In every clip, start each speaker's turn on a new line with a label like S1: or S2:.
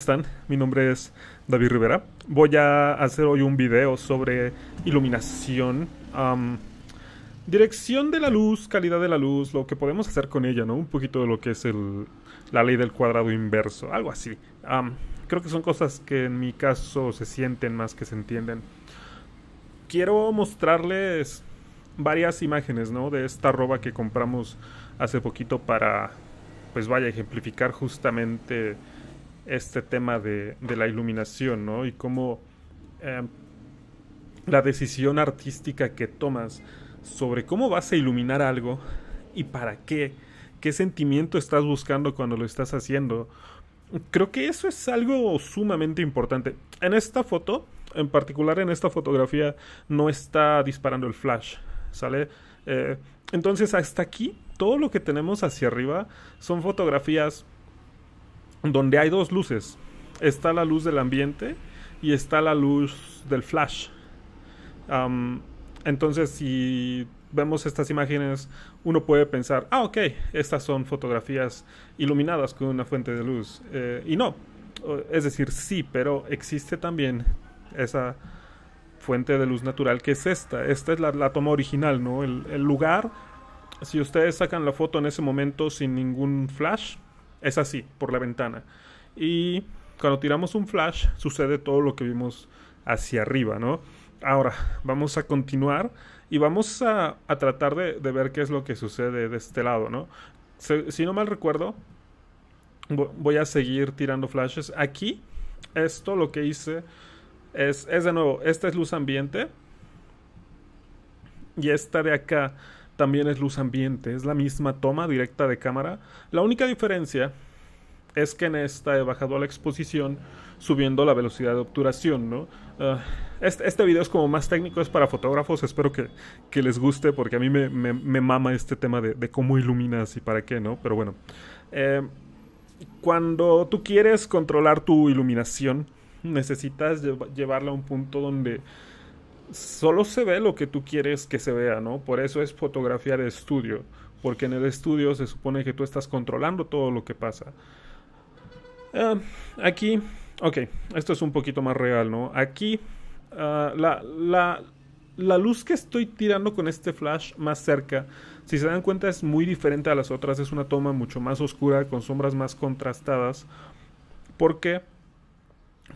S1: están? Mi nombre es David Rivera. Voy a hacer hoy un video sobre iluminación, dirección de la luz, calidad de la luz, lo que podemos hacer con ella, ¿no? Un poquito de lo que es la ley del cuadrado inverso, algo así. creo que son cosas que en mi caso se sienten más que se entienden. Quiero mostrarles varias imágenes, ¿no? De esta roba que compramos hace poquito para, pues vaya, ejemplificar justamente este tema de, la iluminación, ¿no? Y cómo em, la decisión artística que tomas sobre cómo vas a iluminar algo y para qué, qué sentimiento estás buscando cuando lo estás haciendo. Creo que eso es algo sumamente importante. En esta foto, en particular en esta fotografía, no está disparando el flash, ¿sale? Eh, entonces hasta aquí, todo lo que tenemos hacia arriba son fotografías donde hay dos luces. Está la luz del ambiente y está la luz del flash. entonces, si vemos estas imágenes, uno puede pensar, ah, ok, estas son fotografías iluminadas con una fuente de luz. Eh, y no, es decir, sí, pero existe también esa fuente de luz natural que es esta. Esta es la, toma original, ¿no? el lugar, si ustedes sacan la foto en ese momento sin ningún flash, es así, por la ventana. Y cuando tiramos un flash, sucede todo lo que vimos hacia arriba, ¿no? Ahora, vamos a continuar y vamos a, tratar de, ver qué es lo que sucede de este lado, ¿no? si no mal recuerdo, voy a seguir tirando flashes. Aquí, esto lo que hice es, es de nuevo, esta es luz ambiente y esta de acá también es luz ambiente, es la misma toma directa de cámara. La única diferencia es que en esta he bajado la exposición subiendo la velocidad de obturación, ¿no? Ah, este, este, video es como más técnico, es para fotógrafos, espero que, les guste porque a mí me, me, me mama este tema de, cómo iluminas y para qué, ¿no? Pero bueno, eh, cuando tú quieres controlar tu iluminación, necesitas llevarla a un punto donde solo se ve lo que tú quieres que se vea, ¿no? Por eso es fotografía de estudio, porque en el estudio se supone que tú estás controlando todo lo que pasa. Ah, aquí, ok, esto es un poquito más real, ¿no? Aquí, ah, la, luz que estoy tirando con este flash más cerca, si se dan cuenta es muy diferente a las otras, es una toma mucho más oscura, con sombras más contrastadas, porque... qué?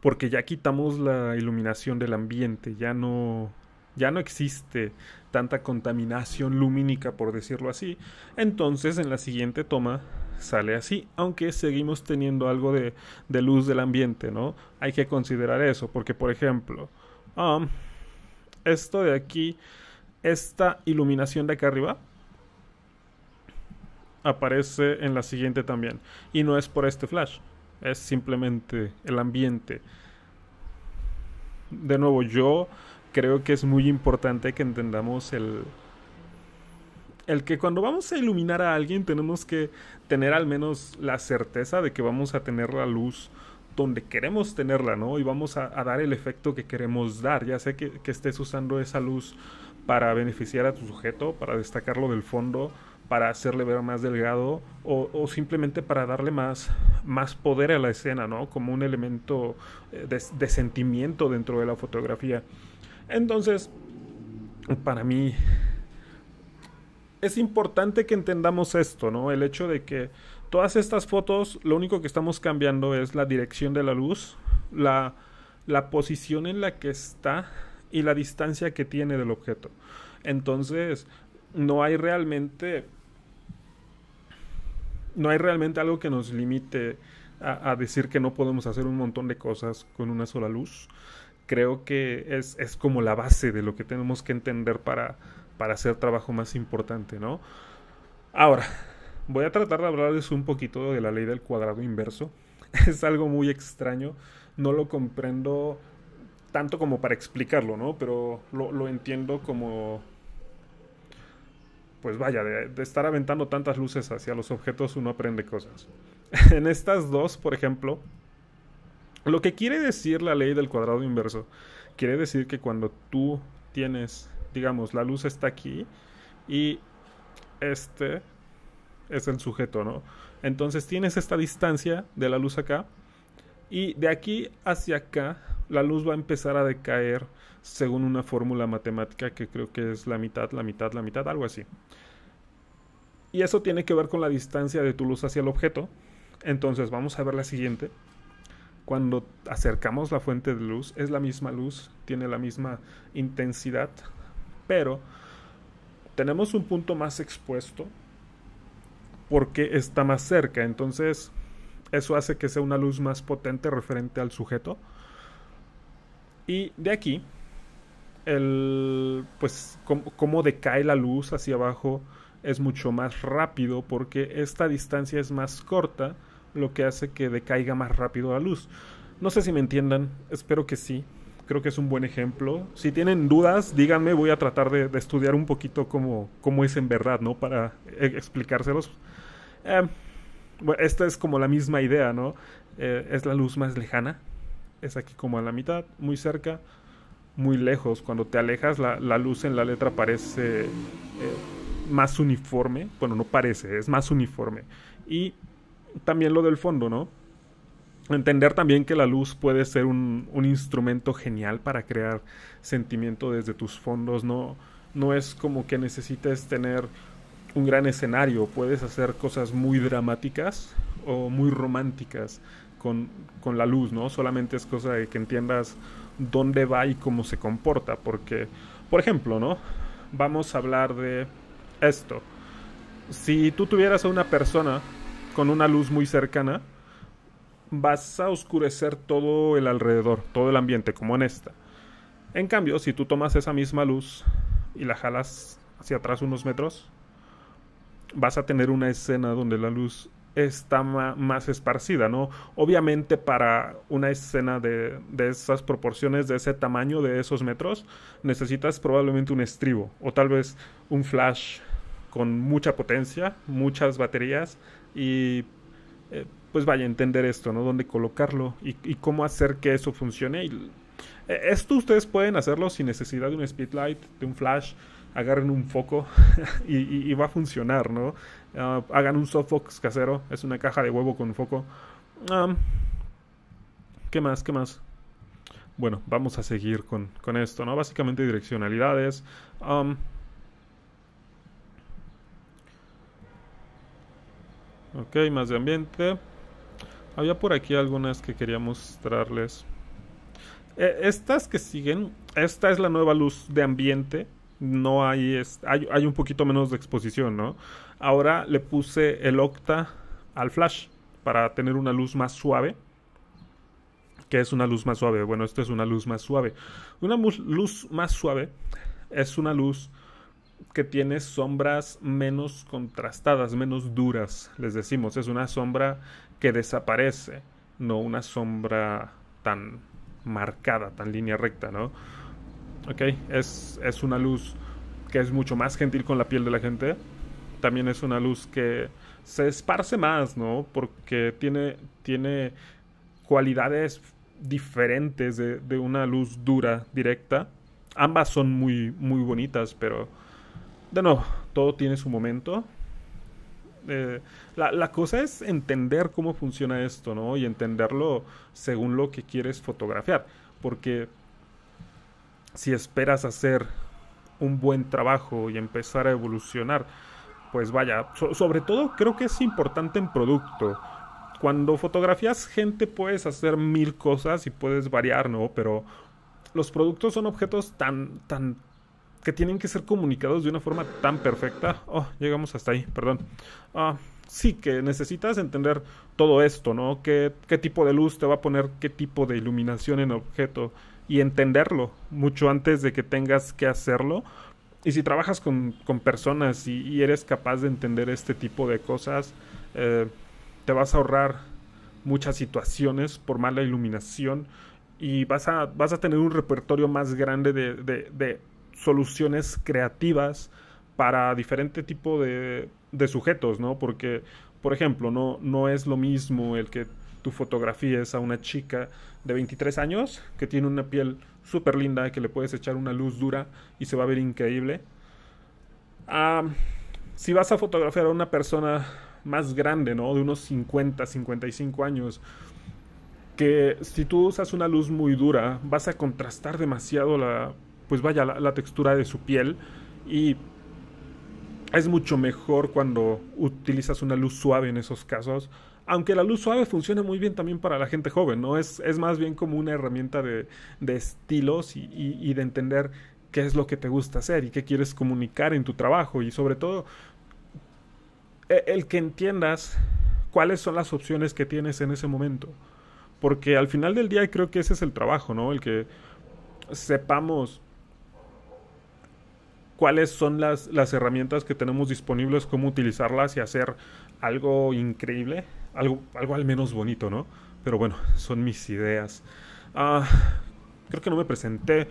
S1: porque ya quitamos la iluminación del ambiente, ya no ya no existe tanta contaminación lumínica por decirlo así. Entonces, en la siguiente toma sale así, aunque seguimos teniendo algo de, luz del ambiente, ¿no? Hay que considerar eso, porque por ejemplo, um, esto de aquí, esta iluminación de acá arriba, aparece en la siguiente también, y no es por este flash es simplemente el ambiente. De nuevo, yo creo que es muy importante que entendamos el, el que cuando vamos a iluminar a alguien tenemos que tener al menos la certeza de que vamos a tener la luz donde queremos tenerla, ¿no? Y vamos a, dar el efecto que queremos dar, ya sé que, estés usando esa luz para beneficiar a tu sujeto, para destacarlo del fondo, para hacerle ver más delgado o, simplemente para darle más, más poder a la escena, ¿no? Como un elemento eh, de, de sentimiento dentro de la fotografía. Entonces, para mí es importante que entendamos esto, ¿no? El hecho de que todas estas fotos, lo único que estamos cambiando es la dirección de la luz, la, la posición en la que está y la distancia que tiene del objeto. Entonces, no hay realmente no hay realmente algo que nos limite a, decir que no podemos hacer un montón de cosas con una sola luz. Creo que es, como la base de lo que tenemos que entender para, para hacer trabajo más importante, ¿no? Ahora, voy a tratar de hablarles un poquito de la ley del cuadrado inverso. Es algo muy extraño, no lo comprendo tanto como para explicarlo, ¿no? Pero lo entiendo como pues vaya, de, estar aventando tantas luces hacia los objetos uno aprende cosas. en estas dos, por ejemplo, lo que quiere decir la ley del cuadrado inverso, quiere decir que cuando tú tienes, digamos, la luz está aquí y este es el sujeto, ¿no? Entonces tienes esta distancia de la luz acá y de aquí hacia acá la luz va a empezar a decaer según una fórmula matemática que creo que es la mitad, la mitad, la mitad, algo así. Y eso tiene que ver con la distancia de tu luz hacia el objeto. Entonces vamos a ver la siguiente. Cuando acercamos la fuente de luz, es la misma luz, tiene la misma intensidad, pero tenemos un punto más expuesto porque está más cerca. Entonces eso hace que sea una luz más potente referente al sujeto y de aquí, el, pues cómo decae la luz hacia abajo es mucho más rápido porque esta distancia es más corta, lo que hace que decaiga más rápido la luz. No sé si me entiendan, espero que sí. Creo que es un buen ejemplo. Si tienen dudas, díganme, voy a tratar de, estudiar un poquito cómo, es en verdad, ¿no? Para e, explicárselos. Em, esta es como la misma idea, ¿no? Eh, es la luz más lejana, es aquí como a la mitad, muy cerca, muy lejos. Cuando te alejas, la, luz en la letra parece eh, más uniforme. Bueno, no parece, es más uniforme. Y también lo del fondo, ¿no? Entender también que la luz puede ser un, un instrumento genial para crear sentimiento desde tus fondos, ¿no? No es como que necesites tener un gran escenario, puedes hacer cosas muy dramáticas o muy románticas con, la luz, ¿no? Solamente es cosa de que entiendas dónde va y cómo se comporta, porque, por ejemplo, ¿no? Vamos a hablar de esto. Si tú tuvieras a una persona con una luz muy cercana, vas a oscurecer todo el alrededor, todo el ambiente, como en esta. En cambio, si tú tomas esa misma luz y la jalas hacia atrás unos metros, vas a tener una escena donde la luz está más esparcida, ¿no? Obviamente para una escena de, de, esas proporciones, de ese tamaño, de esos metros, necesitas probablemente un estribo o tal vez un flash con mucha potencia, muchas baterías y eh, pues vaya a entender esto, ¿no? Dónde colocarlo y, cómo hacer que eso funcione. Eh, esto ustedes pueden hacerlo sin necesidad de un speedlight, de un flash, agarren un foco y, va a funcionar, ¿no? Ah, hagan un softbox casero, es una caja de huevo con foco. ¿Qué más? ¿Qué más? Bueno, vamos a seguir con, esto, ¿no? Básicamente direccionalidades. ok, más de ambiente. Había por aquí algunas que quería mostrarles. Eh, estas que siguen, esta es la nueva luz de ambiente no hay, hay, hay, un poquito menos de exposición, ¿no? Ahora le puse el octa al flash para tener una luz más suave. ¿Qué es una luz más suave? Bueno, esto es una luz más suave. Una luz más suave es una luz que tiene sombras menos contrastadas, menos duras, les decimos. Es una sombra que desaparece, no una sombra tan marcada, tan línea recta, ¿no? Es, una luz que es mucho más gentil con la piel de la gente. También es una luz que se esparce más, ¿no? Porque tiene, tiene cualidades diferentes de, una luz dura, directa. Ambas son muy, muy bonitas, pero de nuevo, todo tiene su momento. Eh, la, la, cosa es entender cómo funciona esto, ¿no? Y entenderlo según lo que quieres fotografiar. Porque si esperas hacer un buen trabajo y empezar a evolucionar, pues vaya, sobre todo creo que es importante en producto. Cuando fotografías gente puedes hacer mil cosas y puedes variar, ¿no? Pero los productos son objetos tan, tan, que tienen que ser comunicados de una forma tan perfecta. Oh, llegamos hasta ahí, perdón. Ah, sí, que necesitas entender todo esto, ¿no? ¿Qué, qué tipo de luz te va a poner, qué tipo de iluminación en objeto, y entenderlo mucho antes de que tengas que hacerlo. Y si trabajas con, personas y, eres capaz de entender este tipo de cosas, eh, te vas a ahorrar muchas situaciones por mala iluminación y vas a, vas a tener un repertorio más grande de, soluciones creativas para diferente tipo de, sujetos, ¿no? Porque, por ejemplo, no, no es lo mismo el que tú fotografías a una chica de 23 años que tiene una piel súper linda, que le puedes echar una luz dura y se va a ver increíble. Ah, si vas a fotografiar a una persona más grande, ¿no? De unos 50, 55 años, que si tú usas una luz muy dura, vas a contrastar demasiado la, pues vaya, la textura de su piel y es mucho mejor cuando utilizas una luz suave en esos casos aunque la luz suave funciona muy bien también para la gente joven, ¿no? Es, más bien como una herramienta de, estilos y, de entender qué es lo que te gusta hacer y qué quieres comunicar en tu trabajo y sobre todo e, el que entiendas cuáles son las opciones que tienes en ese momento. Porque al final del día creo que ese es el trabajo, ¿no? El que sepamos cuáles son las, las herramientas que tenemos disponibles, cómo utilizarlas y hacer algo increíble algo, algo al menos bonito, ¿no? Pero bueno, son mis ideas. Ah, creo que no me presenté.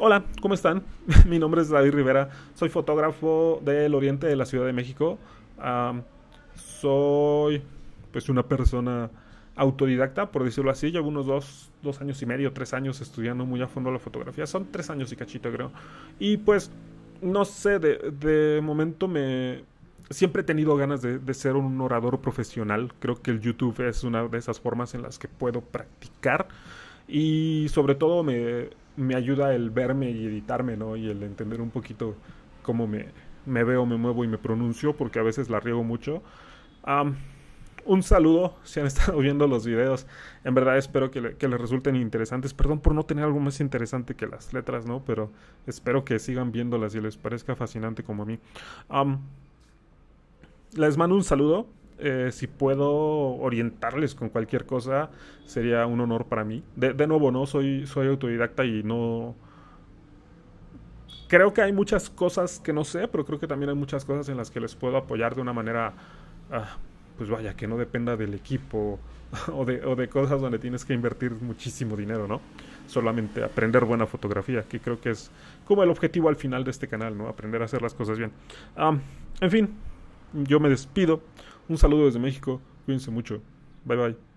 S1: Hola, ¿cómo están? Mi nombre es David Rivera, soy fotógrafo del oriente de la Ciudad de México. soy pues una persona autodidacta, por decirlo así. Llevo unos dos, años y medio, tres años estudiando muy a fondo la fotografía. Son tres años y cachito, creo. Y pues, no sé, de, de momento me, siempre he tenido ganas de, ser un orador profesional. Creo que el YouTube es una de esas formas en las que puedo practicar. Y sobre todo me, me ayuda el verme y editarme, ¿no? Y el entender un poquito cómo me, me veo, me muevo y me pronuncio, porque a veces la riego mucho. un saludo si han estado viendo los videos. En verdad espero que, les resulten interesantes. Perdón por no tener algo más interesante que las letras, ¿no? Pero espero que sigan viéndolas y les parezca fascinante como a mí les mando un saludo. Eh, si puedo orientarles con cualquier cosa, sería un honor para mí. De, nuevo, no soy, soy autodidacta y no, creo que hay muchas cosas que no sé, pero creo que también hay muchas cosas en las que les puedo apoyar de una manera, ah, pues vaya, que no dependa del equipo o de, cosas donde tienes que invertir muchísimo dinero, ¿no? Solamente aprender buena fotografía, que creo que es como el objetivo al final de este canal, ¿no? Aprender a hacer las cosas bien. Ah, en fin, yo me despido. Un saludo desde México. Cuídense mucho. Bye bye.